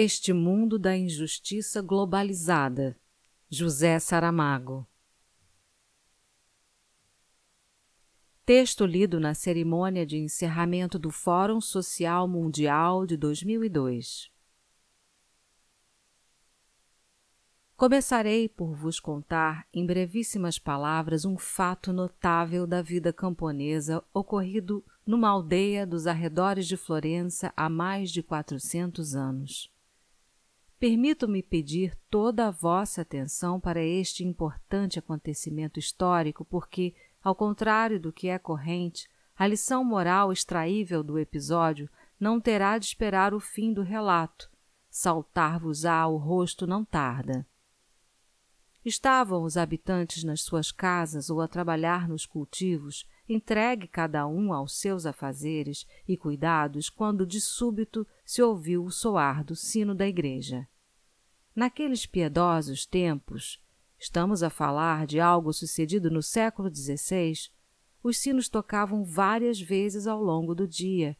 Este mundo da injustiça globalizada. José Saramago. Texto lido na cerimônia de encerramento do Fórum Social Mundial de 2002. Começarei por vos contar, em brevíssimas palavras, um fato notável da vida camponesa ocorrido numa aldeia dos arredores de Florença há mais de 400 anos. Permito-me pedir toda a vossa atenção para este importante acontecimento histórico, porque, ao contrário do que é corrente, a lição moral extraível do episódio não terá de esperar o fim do relato. Saltar-vos-á o rosto não tarda. Estavam os habitantes nas suas casas ou a trabalhar nos cultivos entregue cada um aos seus afazeres e cuidados quando de súbito se ouviu o soar do sino da igreja. Naqueles piedosos tempos, estamos a falar de algo sucedido no século XVI, os sinos tocavam várias vezes ao longo do dia,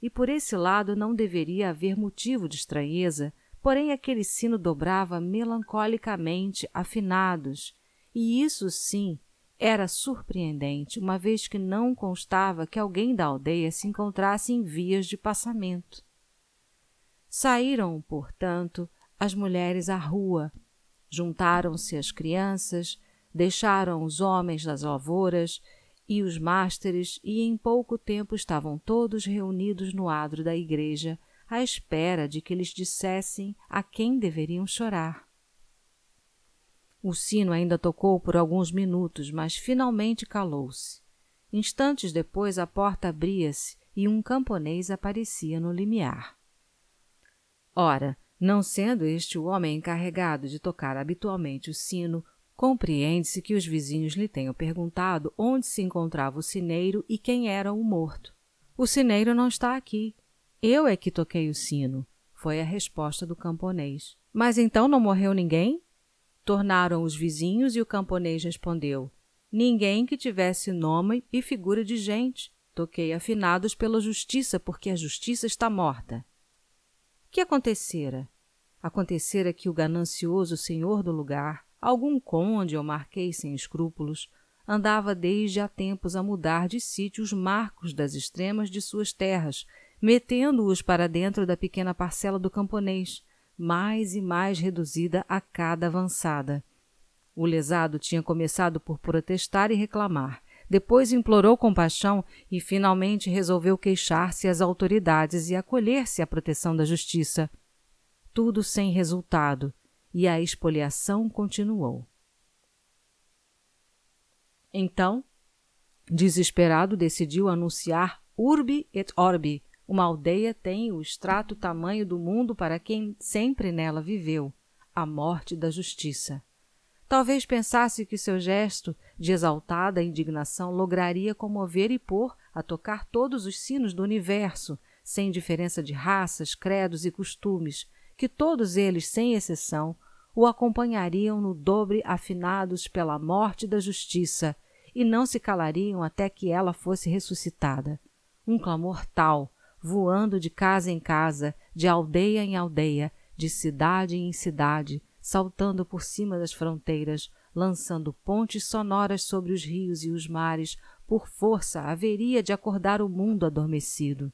e por esse lado não deveria haver motivo de estranheza, porém aquele sino dobrava melancolicamente afinados, e isso sim era surpreendente, uma vez que não constava que alguém da aldeia se encontrasse em vias de passamento. Saíram, portanto, as mulheres à rua, juntaram-se as crianças, deixaram os homens das lavouras e os másteres, e em pouco tempo estavam todos reunidos no adro da igreja, à espera de que lhes dissessem a quem deveriam chorar. O sino ainda tocou por alguns minutos, mas finalmente calou-se. Instantes depois, a porta abria-se e um camponês aparecia no limiar. Ora, não sendo este o homem encarregado de tocar habitualmente o sino, compreende-se que os vizinhos lhe tenham perguntado onde se encontrava o sineiro e quem era o morto. O sineiro não está aqui. Eu é que toquei o sino, foi a resposta do camponês. Mas então não morreu ninguém? Tornaram os vizinhos e o camponês respondeu: Ninguém que tivesse nome e figura de gente. Toquei afinados pela justiça, porque a justiça está morta. Que acontecera? Acontecera que o ganancioso senhor do lugar, algum conde ou marquês sem escrúpulos, andava desde há tempos a mudar de sítio os marcos das extremas de suas terras, metendo-os para dentro da pequena parcela do camponês, mais e mais reduzida a cada avançada. O lesado tinha começado por protestar e reclamar, depois implorou compaixão e finalmente resolveu queixar-se às autoridades e acolher-se à proteção da justiça. Tudo sem resultado, e a expoliação continuou. Então, desesperado, decidiu anunciar urbi et orbi uma aldeia tem o extrato tamanho do mundo para quem sempre nela viveu, a morte da justiça. Talvez pensasse que seu gesto de exaltada indignação lograria comover e pôr a tocar todos os sinos do universo, sem diferença de raças, credos e costumes, que todos eles, sem exceção, o acompanhariam no dobre afinados pela morte da justiça e não se calariam até que ela fosse ressuscitada. Um clamor tal voando de casa em casa, de aldeia em aldeia, de cidade em cidade, saltando por cima das fronteiras, lançando pontes sonoras sobre os rios e os mares, por força haveria de acordar o mundo adormecido.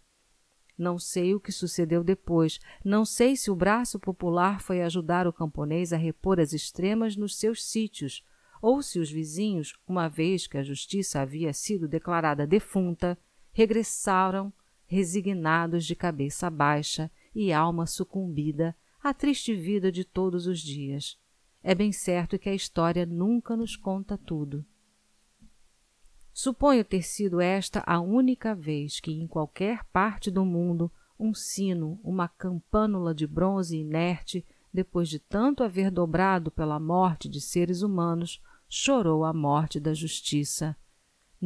Não sei o que sucedeu depois, não sei se o braço popular foi ajudar o camponês a repor as extremas nos seus sítios, ou se os vizinhos, uma vez que a justiça havia sido declarada defunta, regressaram resignados de cabeça baixa e alma sucumbida à triste vida de todos os dias. É bem certo que a história nunca nos conta tudo. Suponho ter sido esta a única vez que, em qualquer parte do mundo, um sino, uma campânula de bronze inerte, depois de tanto haver dobrado pela morte de seres humanos, chorou a morte da justiça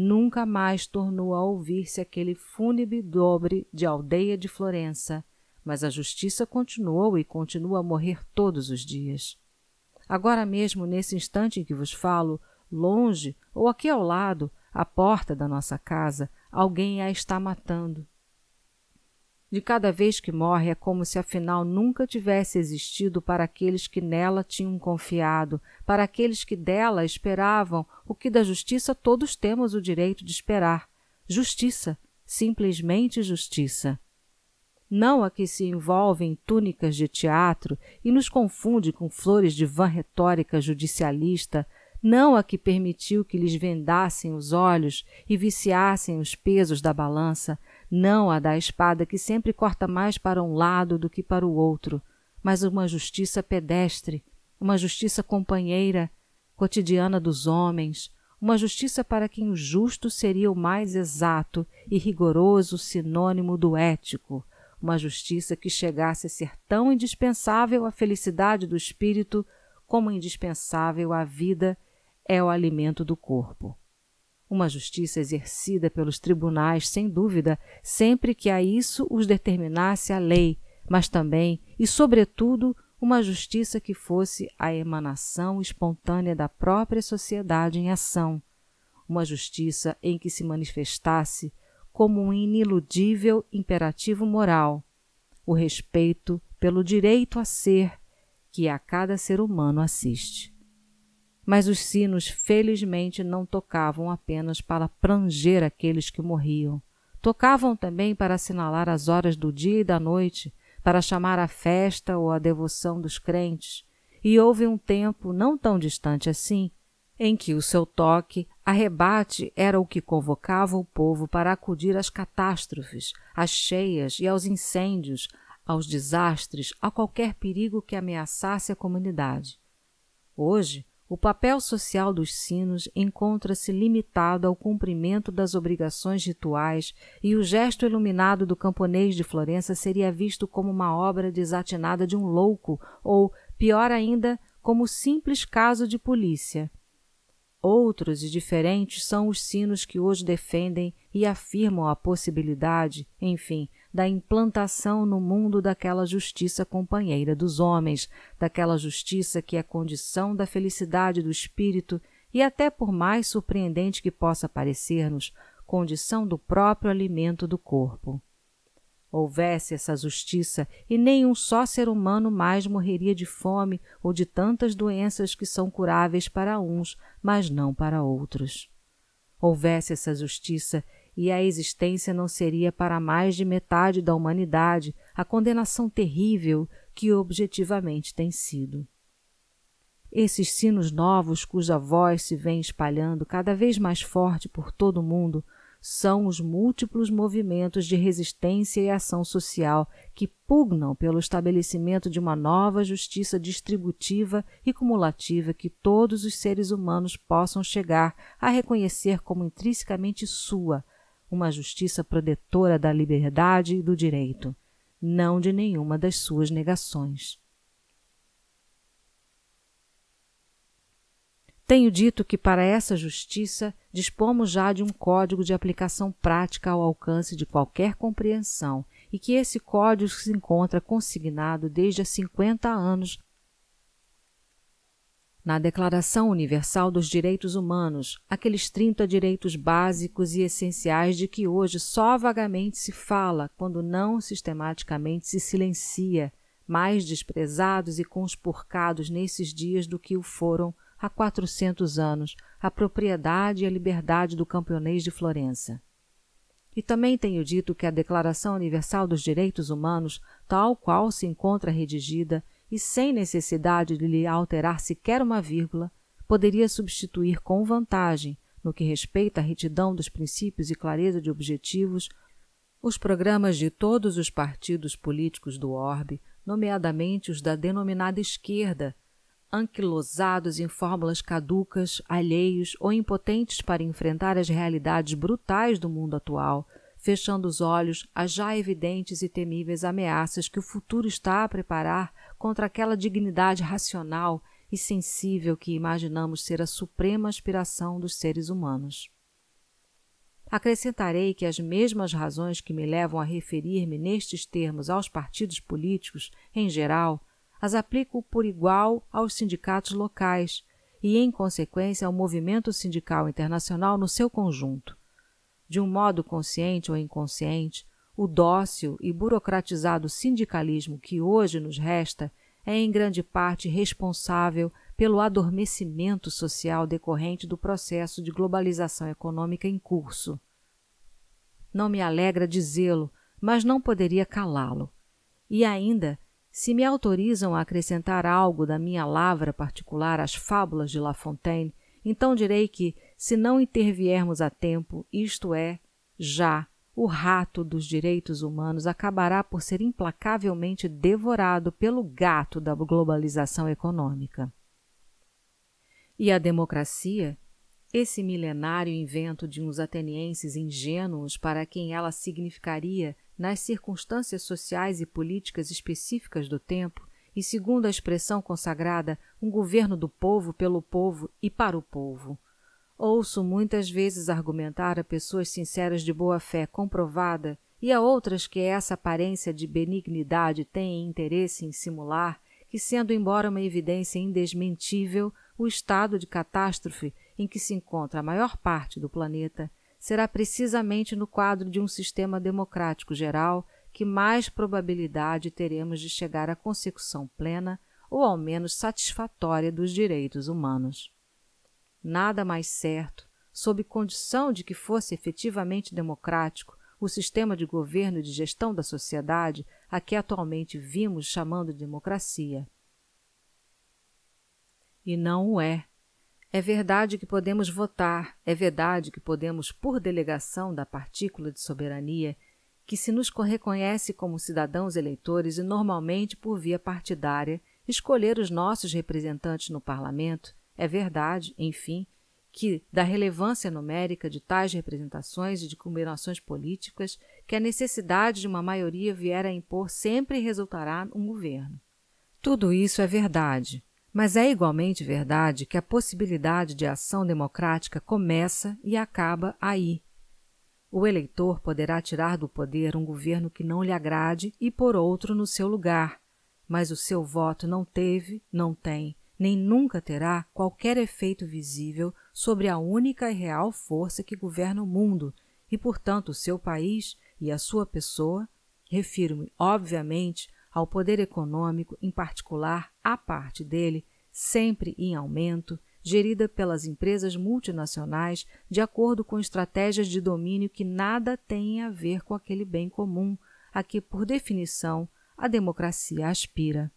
nunca mais tornou a ouvir-se aquele fúnebre dobre de aldeia de Florença, mas a justiça continuou e continua a morrer todos os dias. Agora mesmo, nesse instante em que vos falo, longe ou aqui ao lado, à porta da nossa casa, alguém a está matando. De cada vez que morre é como se afinal nunca tivesse existido para aqueles que nela tinham confiado, para aqueles que dela esperavam o que da justiça todos temos o direito de esperar: justiça, simplesmente justiça. Não a que se envolve em túnicas de teatro e nos confunde com flores de vã retórica judicialista, não a que permitiu que lhes vendassem os olhos e viciassem os pesos da balança, não a da espada que sempre corta mais para um lado do que para o outro, mas uma justiça pedestre, uma justiça companheira, cotidiana dos homens, uma justiça para quem o justo seria o mais exato e rigoroso sinônimo do ético, uma justiça que chegasse a ser tão indispensável à felicidade do espírito como indispensável à vida é o alimento do corpo. Uma justiça exercida pelos tribunais, sem dúvida, sempre que a isso os determinasse a lei, mas também e sobretudo uma justiça que fosse a emanação espontânea da própria sociedade em ação, uma justiça em que se manifestasse como um iniludível imperativo moral, o respeito pelo direito a ser que a cada ser humano assiste mas os sinos felizmente não tocavam apenas para pranger aqueles que morriam. Tocavam também para assinalar as horas do dia e da noite, para chamar a festa ou a devoção dos crentes. E houve um tempo não tão distante assim, em que o seu toque, arrebate, era o que convocava o povo para acudir às catástrofes, às cheias e aos incêndios, aos desastres, a qualquer perigo que ameaçasse a comunidade. Hoje, o papel social dos sinos encontra-se limitado ao cumprimento das obrigações rituais e o gesto iluminado do camponês de Florença seria visto como uma obra desatinada de um louco ou, pior ainda, como simples caso de polícia. Outros e diferentes são os sinos que hoje defendem e afirmam a possibilidade, enfim, da implantação no mundo daquela justiça companheira dos homens, daquela justiça que é condição da felicidade do espírito e, até por mais surpreendente que possa parecer-nos, condição do próprio alimento do corpo. Houvesse essa justiça e nenhum só ser humano mais morreria de fome ou de tantas doenças que são curáveis para uns, mas não para outros. Houvesse essa justiça e a existência não seria para mais de metade da humanidade a condenação terrível que objetivamente tem sido. Esses sinos novos, cuja voz se vem espalhando cada vez mais forte por todo o mundo, são os múltiplos movimentos de resistência e ação social que pugnam pelo estabelecimento de uma nova justiça distributiva e cumulativa que todos os seres humanos possam chegar a reconhecer como intrinsecamente sua, uma justiça protetora da liberdade e do direito, não de nenhuma das suas negações. Tenho dito que para essa justiça dispomos já de um código de aplicação prática ao alcance de qualquer compreensão e que esse código se encontra consignado desde há 50 anos na Declaração Universal dos Direitos Humanos, aqueles 30 direitos básicos e essenciais de que hoje só vagamente se fala, quando não sistematicamente se silencia, mais desprezados e conspurcados nesses dias do que o foram há quatrocentos anos a propriedade e a liberdade do camponês de Florença. E também tenho dito que a Declaração Universal dos Direitos Humanos, tal qual se encontra redigida e sem necessidade de lhe alterar sequer uma vírgula, poderia substituir com vantagem, no que respeita à retidão dos princípios e clareza de objetivos, os programas de todos os partidos políticos do orbe, nomeadamente os da denominada esquerda, anquilosados em fórmulas caducas, alheios ou impotentes para enfrentar as realidades brutais do mundo atual, fechando os olhos às já evidentes e temíveis ameaças que o futuro está a preparar contra aquela dignidade racional e sensível que imaginamos ser a suprema aspiração dos seres humanos. Acrescentarei que as mesmas razões que me levam a referir-me nestes termos aos partidos políticos, em geral, as aplico por igual aos sindicatos locais e, em consequência, ao movimento sindical internacional no seu conjunto. De um modo consciente ou inconsciente, o dócil e burocratizado sindicalismo que hoje nos resta é em grande parte responsável pelo adormecimento social decorrente do processo de globalização econômica em curso. Não me alegra dizê-lo, mas não poderia calá-lo. E ainda se me autorizam a acrescentar algo da minha lavra particular às fábulas de La Fontaine, então direi que, se não interviermos a tempo, isto é, já, o rato dos direitos humanos acabará por ser implacavelmente devorado pelo gato da globalização econômica. E a democracia? Esse milenário invento de uns atenienses ingênuos para quem ela significaria nas circunstâncias sociais e políticas específicas do tempo e, segundo a expressão consagrada, um governo do povo, pelo povo e para o povo. Ouço muitas vezes argumentar a pessoas sinceras de boa-fé comprovada e a outras que essa aparência de benignidade tem interesse em simular que, sendo embora uma evidência indesmentível, o estado de catástrofe em que se encontra a maior parte do planeta será precisamente no quadro de um sistema democrático geral que mais probabilidade teremos de chegar à consecução plena ou ao menos satisfatória dos direitos humanos. Nada mais certo, sob condição de que fosse efetivamente democrático, o sistema de governo e de gestão da sociedade a que atualmente vimos chamando de democracia. E não o é. É verdade que podemos votar, é verdade que podemos, por delegação da partícula de soberania, que se nos reconhece como cidadãos eleitores e normalmente por via partidária, escolher os nossos representantes no parlamento, é verdade, enfim, que da relevância numérica de tais representações e de combinações políticas que a necessidade de uma maioria vier a impor sempre resultará um governo. Tudo isso é verdade, mas é igualmente verdade que a possibilidade de ação democrática começa e acaba aí. O eleitor poderá tirar do poder um governo que não lhe agrade e pôr outro no seu lugar, mas o seu voto não teve, não tem, nem nunca terá qualquer efeito visível sobre a única e real força que governa o mundo e, portanto, o seu país e a sua pessoa. Refiro-me, obviamente, ao poder econômico, em particular a parte dele, sempre em aumento, gerida pelas empresas multinacionais de acordo com estratégias de domínio que nada têm a ver com aquele bem comum a que, por definição, a democracia aspira.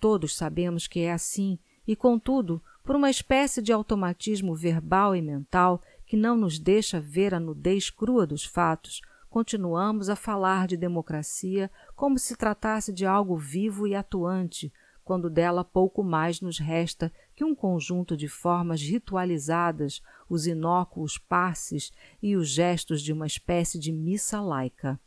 Todos sabemos que é assim, e, contudo, por uma espécie de automatismo verbal e mental que não nos deixa ver a nudez crua dos fatos, continuamos a falar de democracia como se tratasse de algo vivo e atuante, quando dela pouco mais nos resta que um conjunto de formas ritualizadas, os inócuos passes e os gestos de uma espécie de missa laica.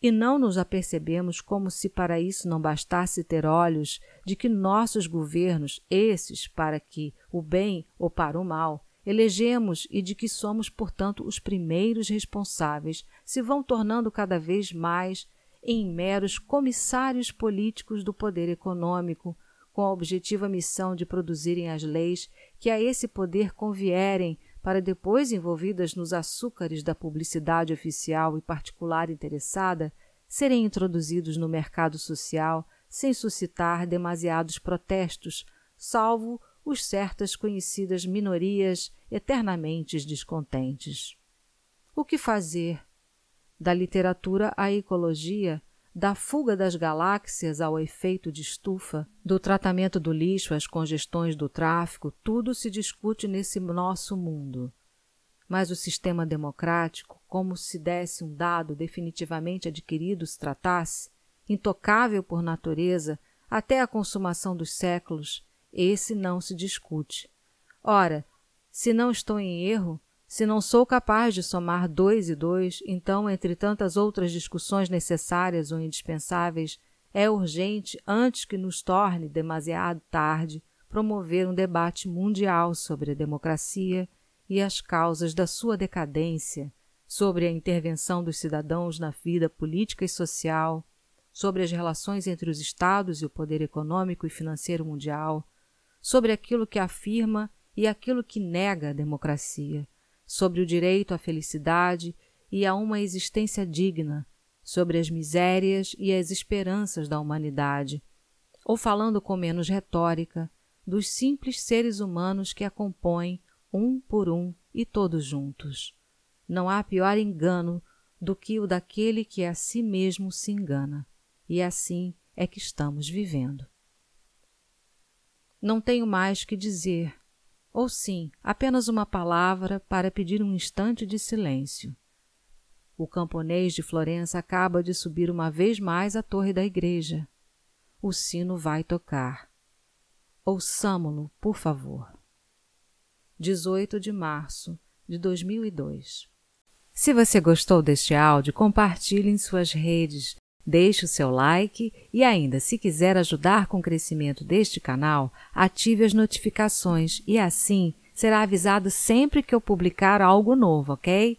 E não nos apercebemos como se para isso não bastasse ter olhos de que nossos governos, esses para que o bem ou para o mal, elegemos e de que somos, portanto, os primeiros responsáveis, se vão tornando cada vez mais em meros comissários políticos do poder econômico, com a objetiva missão de produzirem as leis que a esse poder convierem para depois envolvidas nos açúcares da publicidade oficial e particular interessada, serem introduzidos no mercado social sem suscitar demasiados protestos, salvo os certas conhecidas minorias eternamente descontentes. O que fazer? Da literatura à ecologia, da fuga das galáxias ao efeito de estufa, do tratamento do lixo às congestões do tráfico, tudo se discute nesse nosso mundo. Mas o sistema democrático, como se desse um dado definitivamente adquirido se tratasse, intocável por natureza, até a consumação dos séculos, esse não se discute. Ora, se não estou em erro, se não sou capaz de somar dois e dois, então, entre tantas outras discussões necessárias ou indispensáveis, é urgente, antes que nos torne demasiado tarde, promover um debate mundial sobre a democracia e as causas da sua decadência, sobre a intervenção dos cidadãos na vida política e social, sobre as relações entre os Estados e o poder econômico e financeiro mundial, sobre aquilo que afirma e aquilo que nega a democracia, sobre o direito à felicidade e a uma existência digna, sobre as misérias e as esperanças da humanidade, ou falando com menos retórica, dos simples seres humanos que a compõem, um por um e todos juntos. Não há pior engano do que o daquele que a si mesmo se engana, e assim é que estamos vivendo. Não tenho mais que dizer. Ou sim, apenas uma palavra para pedir um instante de silêncio. O camponês de Florença acaba de subir uma vez mais a torre da igreja. O sino vai tocar. Ouçamo-lo, por favor. 18 de março de 2002. Se você gostou deste áudio, compartilhe em suas redes, Deixe o seu like e ainda, se quiser ajudar com o crescimento deste canal, ative as notificações e assim será avisado sempre que eu publicar algo novo, ok?